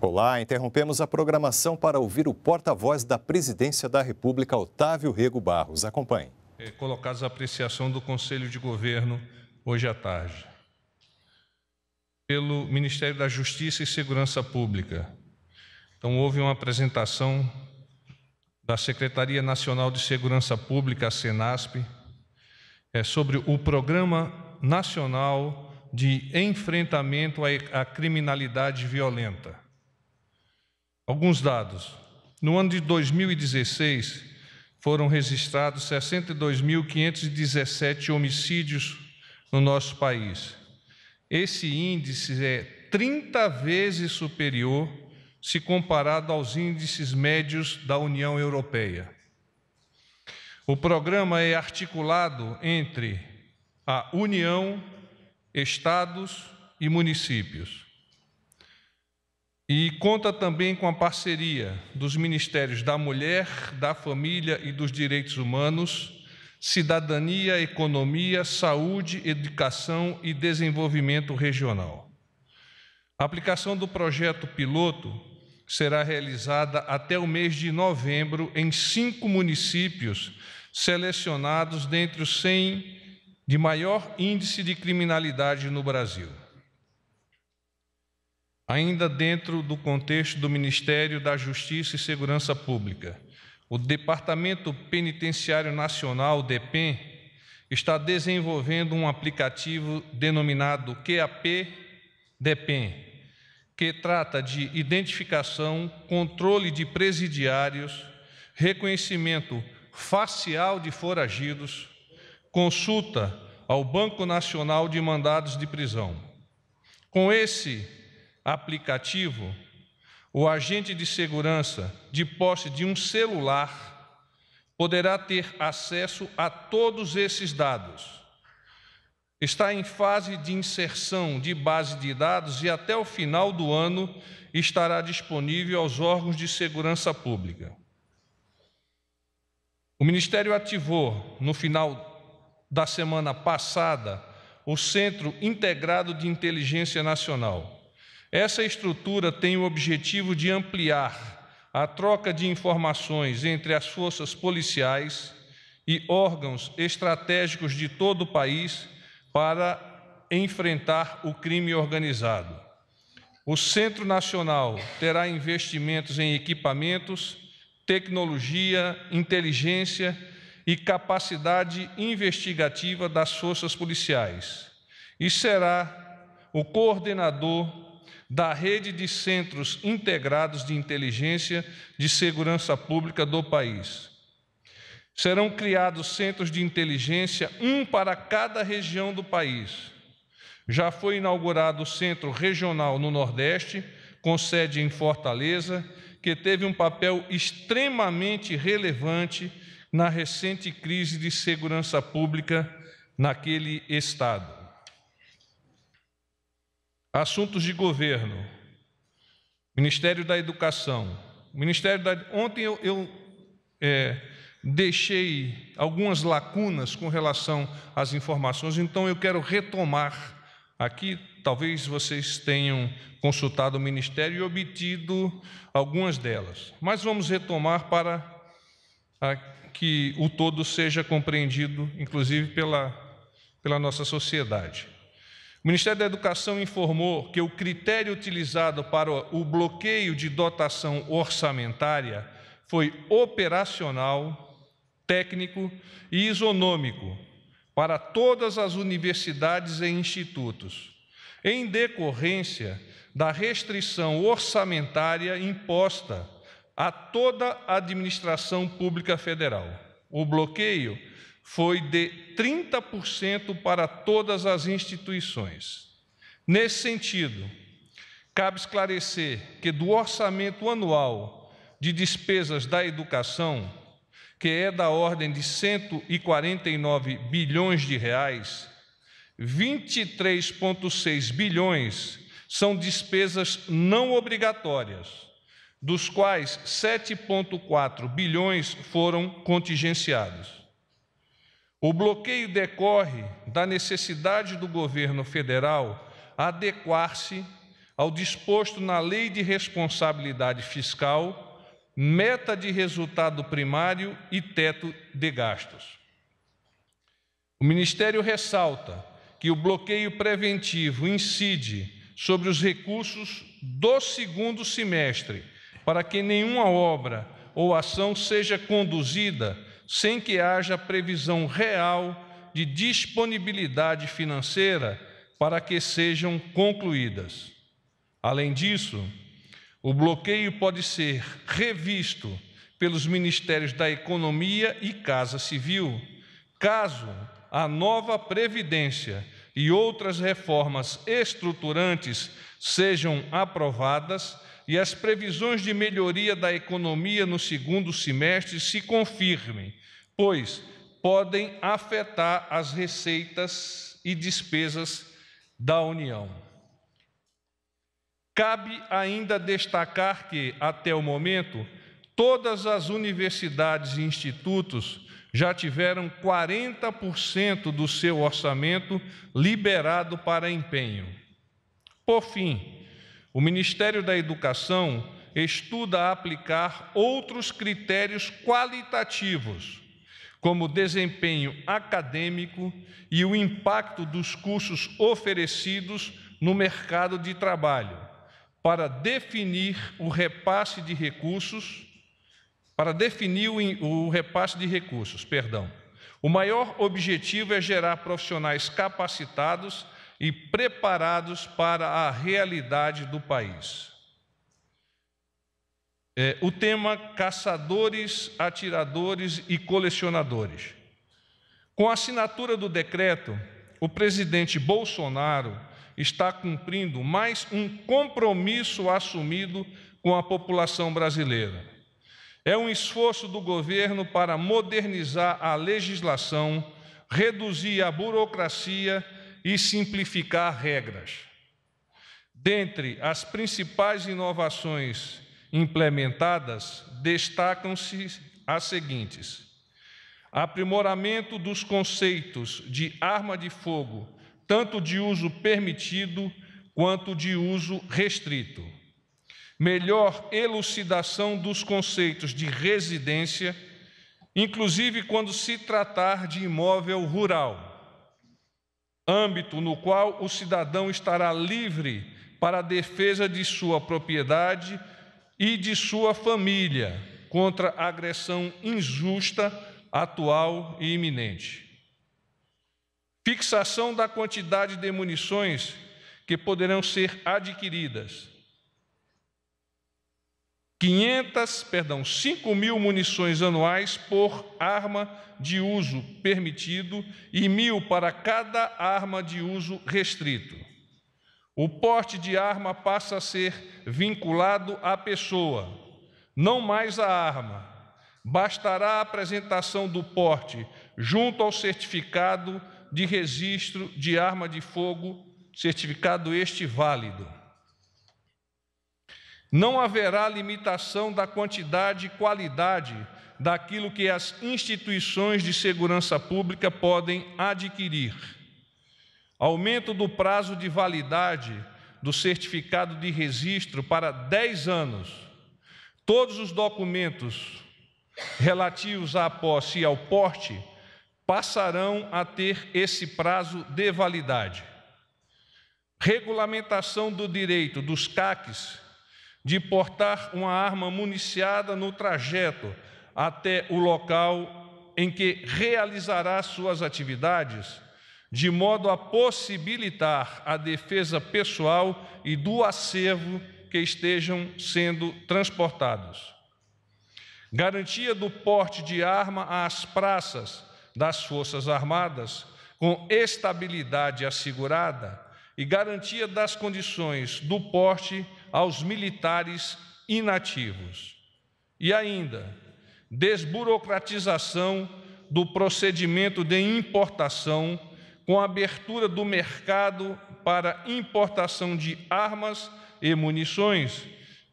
Olá, interrompemos a programação para ouvir o porta-voz da Presidência da República, Otávio Rego Barros. Acompanhe. É, colocados a apreciação do Conselho de Governo hoje à tarde. Pelo Ministério da Justiça e Segurança Pública. Então, houve uma apresentação da Secretaria Nacional de Segurança Pública, a SENASP, é, sobre o Programa Nacional de Enfrentamento à Criminalidade Violenta Alguns dados. No ano de 2016, foram registrados 62.517 homicídios no nosso país. Esse índice é 30 vezes superior se comparado aos índices médios da União Europeia. O programa é articulado entre a União, estados e municípios. E conta também com a parceria dos Ministérios da Mulher, da Família e dos Direitos Humanos, Cidadania, Economia, Saúde, Educação e Desenvolvimento Regional. A aplicação do projeto piloto será realizada até o mês de novembro em cinco municípios selecionados dentre os 100 de maior índice de criminalidade no Brasil. Ainda dentro do contexto do Ministério da Justiça e Segurança Pública, o Departamento Penitenciário Nacional, DEPEN, está desenvolvendo um aplicativo denominado QAP DEPEN, que trata de identificação, controle de presidiários, reconhecimento facial de foragidos, consulta ao Banco Nacional de Mandados de Prisão. Com esse aplicativo, o agente de segurança, de posse de um celular, poderá ter acesso a todos esses dados. Está em fase de inserção de base de dados e até o final do ano estará disponível aos órgãos de segurança pública. O Ministério ativou, no final da semana passada, o Centro Integrado de Inteligência Nacional essa estrutura tem o objetivo de ampliar a troca de informações entre as forças policiais e órgãos estratégicos de todo o país para enfrentar o crime organizado. O Centro Nacional terá investimentos em equipamentos, tecnologia, inteligência e capacidade investigativa das forças policiais e será o coordenador da rede de centros integrados de inteligência de segurança pública do país. Serão criados centros de inteligência, um para cada região do país. Já foi inaugurado o Centro Regional no Nordeste, com sede em Fortaleza, que teve um papel extremamente relevante na recente crise de segurança pública naquele estado. Assuntos de governo, Ministério da Educação. Ministério da... Ontem eu, eu é, deixei algumas lacunas com relação às informações, então eu quero retomar aqui. Talvez vocês tenham consultado o Ministério e obtido algumas delas, mas vamos retomar para que o todo seja compreendido, inclusive pela, pela nossa sociedade. O Ministério da Educação informou que o critério utilizado para o bloqueio de dotação orçamentária foi operacional, técnico e isonômico para todas as universidades e institutos, em decorrência da restrição orçamentária imposta a toda a administração pública federal. O bloqueio foi de 30% para todas as instituições. Nesse sentido, cabe esclarecer que do orçamento anual de despesas da educação, que é da ordem de 149 bilhões de reais, 23,6 bilhões são despesas não obrigatórias, dos quais 7,4 bilhões foram contingenciados. O bloqueio decorre da necessidade do governo federal adequar-se ao disposto na Lei de Responsabilidade Fiscal, meta de resultado primário e teto de gastos. O Ministério ressalta que o bloqueio preventivo incide sobre os recursos do segundo semestre, para que nenhuma obra ou ação seja conduzida sem que haja previsão real de disponibilidade financeira para que sejam concluídas. Além disso, o bloqueio pode ser revisto pelos Ministérios da Economia e Casa Civil, caso a nova Previdência e outras reformas estruturantes sejam aprovadas e as previsões de melhoria da economia no segundo semestre se confirmem, pois podem afetar as receitas e despesas da União. Cabe ainda destacar que, até o momento, todas as universidades e institutos já tiveram 40% do seu orçamento liberado para empenho. Por fim, o Ministério da Educação estuda aplicar outros critérios qualitativos, como desempenho acadêmico e o impacto dos cursos oferecidos no mercado de trabalho, para definir o repasse de recursos, para definir o repasse de recursos, perdão. O maior objetivo é gerar profissionais capacitados e preparados para a realidade do país. É, o tema caçadores, atiradores e colecionadores. Com a assinatura do decreto, o presidente Bolsonaro está cumprindo mais um compromisso assumido com a população brasileira. É um esforço do governo para modernizar a legislação, reduzir a burocracia e simplificar regras. Dentre as principais inovações implementadas, destacam-se as seguintes: aprimoramento dos conceitos de arma de fogo, tanto de uso permitido quanto de uso restrito, melhor elucidação dos conceitos de residência, inclusive quando se tratar de imóvel rural âmbito no qual o cidadão estará livre para a defesa de sua propriedade e de sua família contra a agressão injusta, atual e iminente. Fixação da quantidade de munições que poderão ser adquiridas 500, perdão, 5 mil munições anuais por arma de uso permitido e mil para cada arma de uso restrito. O porte de arma passa a ser vinculado à pessoa, não mais à arma. Bastará a apresentação do porte junto ao certificado de registro de arma de fogo, certificado este válido. Não haverá limitação da quantidade e qualidade daquilo que as instituições de segurança pública podem adquirir. Aumento do prazo de validade do certificado de registro para 10 anos. Todos os documentos relativos à posse e ao porte passarão a ter esse prazo de validade. Regulamentação do direito dos CACs de portar uma arma municiada no trajeto até o local em que realizará suas atividades, de modo a possibilitar a defesa pessoal e do acervo que estejam sendo transportados. Garantia do porte de arma às praças das Forças Armadas, com estabilidade assegurada, e garantia das condições do porte aos militares inativos. E ainda, desburocratização do procedimento de importação, com abertura do mercado para importação de armas e munições,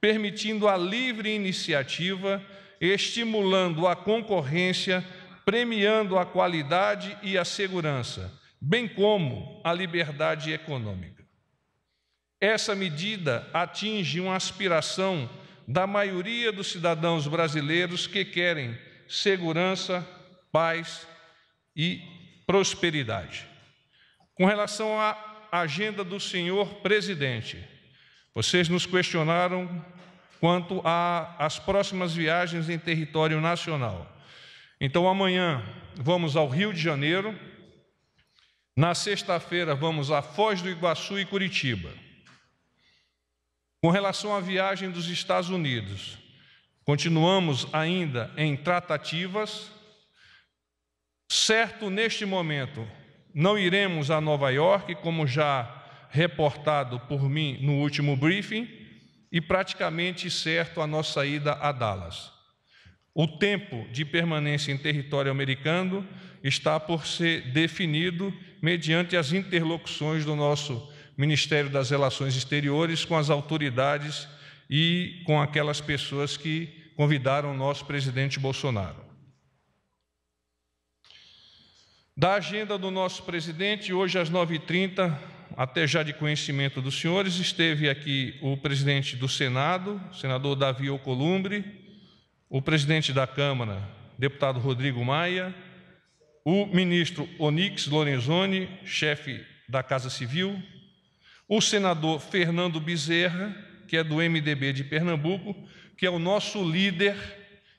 permitindo a livre iniciativa, estimulando a concorrência, premiando a qualidade e a segurança, bem como a liberdade econômica. Essa medida atinge uma aspiração da maioria dos cidadãos brasileiros que querem segurança, paz e prosperidade. Com relação à agenda do senhor presidente, vocês nos questionaram quanto às próximas viagens em território nacional. Então, amanhã vamos ao Rio de Janeiro, na sexta-feira vamos a Foz do Iguaçu e Curitiba. Com relação à viagem dos Estados Unidos, continuamos ainda em tratativas. Certo, neste momento, não iremos a Nova York, como já reportado por mim no último briefing, e praticamente certo a nossa ida a Dallas. O tempo de permanência em território americano está por ser definido mediante as interlocuções do nosso Ministério das Relações Exteriores, com as autoridades e com aquelas pessoas que convidaram o nosso presidente Bolsonaro. Da agenda do nosso presidente, hoje às 9h30, até já de conhecimento dos senhores, esteve aqui o presidente do Senado, senador Davi Alcolumbre, o presidente da Câmara, deputado Rodrigo Maia, o ministro Onix Lorenzoni, chefe da Casa Civil, o senador Fernando Bezerra, que é do MDB de Pernambuco, que é o nosso líder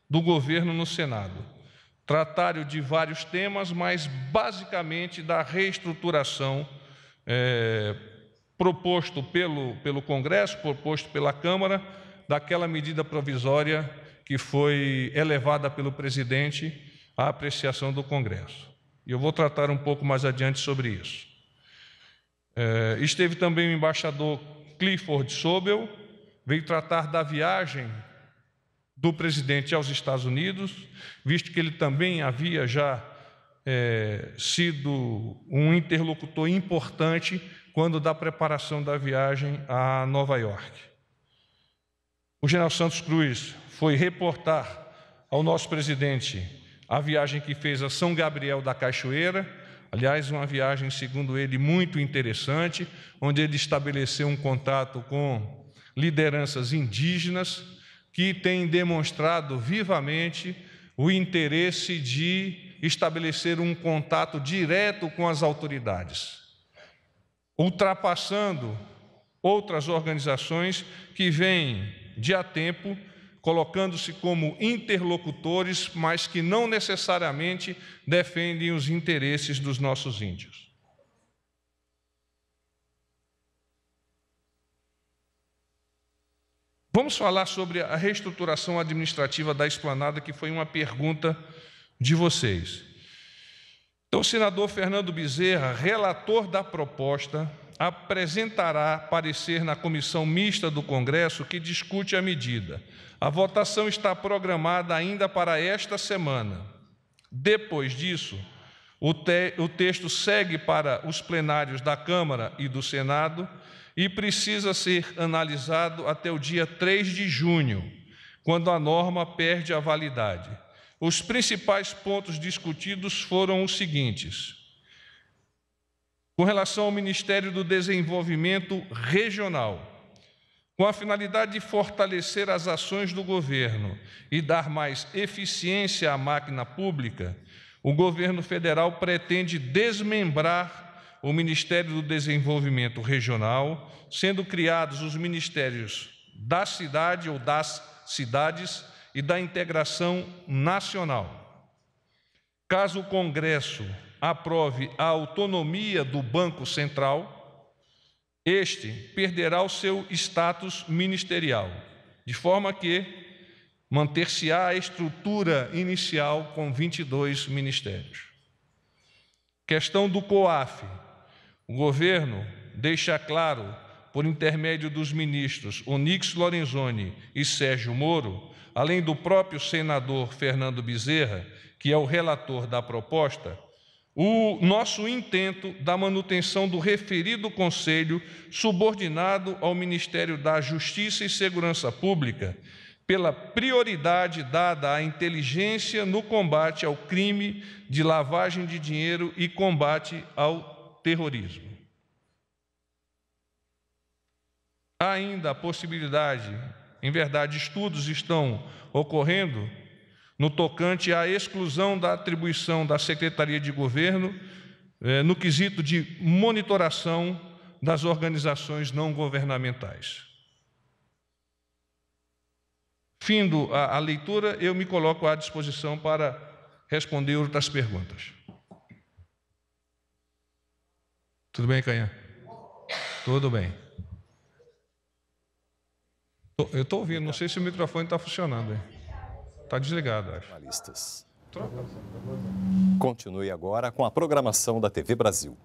do governo no Senado. Trataram de vários temas, mas basicamente da reestruturação é, proposto pelo, pelo Congresso, proposto pela Câmara, daquela medida provisória que foi elevada pelo presidente à apreciação do Congresso. E eu vou tratar um pouco mais adiante sobre isso. É, esteve também o embaixador Clifford Sobel, veio tratar da viagem do presidente aos Estados Unidos, visto que ele também havia já é, sido um interlocutor importante quando da preparação da viagem a Nova York. O general Santos Cruz foi reportar ao nosso presidente a viagem que fez a São Gabriel da Cachoeira, Aliás, uma viagem, segundo ele, muito interessante, onde ele estabeleceu um contato com lideranças indígenas que têm demonstrado vivamente o interesse de estabelecer um contato direto com as autoridades, ultrapassando outras organizações que vêm de a tempo colocando-se como interlocutores, mas que não necessariamente defendem os interesses dos nossos índios. Vamos falar sobre a reestruturação administrativa da esplanada, que foi uma pergunta de vocês. Então, o senador Fernando Bezerra, relator da proposta, apresentará parecer na comissão mista do Congresso que discute a medida. A votação está programada ainda para esta semana. Depois disso, o, te o texto segue para os plenários da Câmara e do Senado e precisa ser analisado até o dia 3 de junho, quando a norma perde a validade. Os principais pontos discutidos foram os seguintes. Com relação ao Ministério do Desenvolvimento Regional, com a finalidade de fortalecer as ações do governo e dar mais eficiência à máquina pública, o governo federal pretende desmembrar o Ministério do Desenvolvimento Regional, sendo criados os ministérios da cidade ou das cidades e da integração nacional. Caso o Congresso aprove a autonomia do Banco Central, este perderá o seu status ministerial, de forma que manter-se-á a estrutura inicial com 22 ministérios. Questão do COAF. O governo deixa claro, por intermédio dos ministros Onix Lorenzoni e Sérgio Moro, além do próprio senador Fernando Bezerra, que é o relator da proposta, o nosso intento da manutenção do referido conselho subordinado ao Ministério da Justiça e Segurança Pública, pela prioridade dada à inteligência no combate ao crime de lavagem de dinheiro e combate ao terrorismo. Há ainda a possibilidade, em verdade, estudos estão ocorrendo no tocante à exclusão da atribuição da Secretaria de Governo eh, no quesito de monitoração das organizações não governamentais. Findo a, a leitura, eu me coloco à disposição para responder outras perguntas. Tudo bem, Canhã? Tudo bem. Eu estou ouvindo, não sei se o microfone está funcionando. Aí. Está desligado, acho. Continue agora com a programação da TV Brasil.